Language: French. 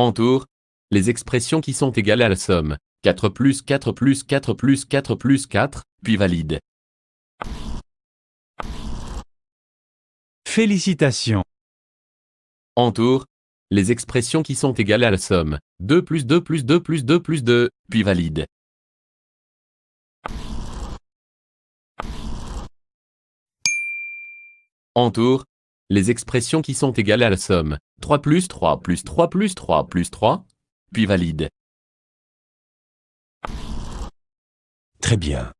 Entour. les expressions qui sont égales à la somme 4 plus 4 plus 4 plus 4 plus 4, puis valide. Félicitations. En les expressions qui sont égales à la somme 2 plus 2 plus 2 plus 2 plus 2, puis valide. En les expressions qui sont égales à la somme 3 plus 3 plus 3 plus 3 plus 3, puis valide. Très bien.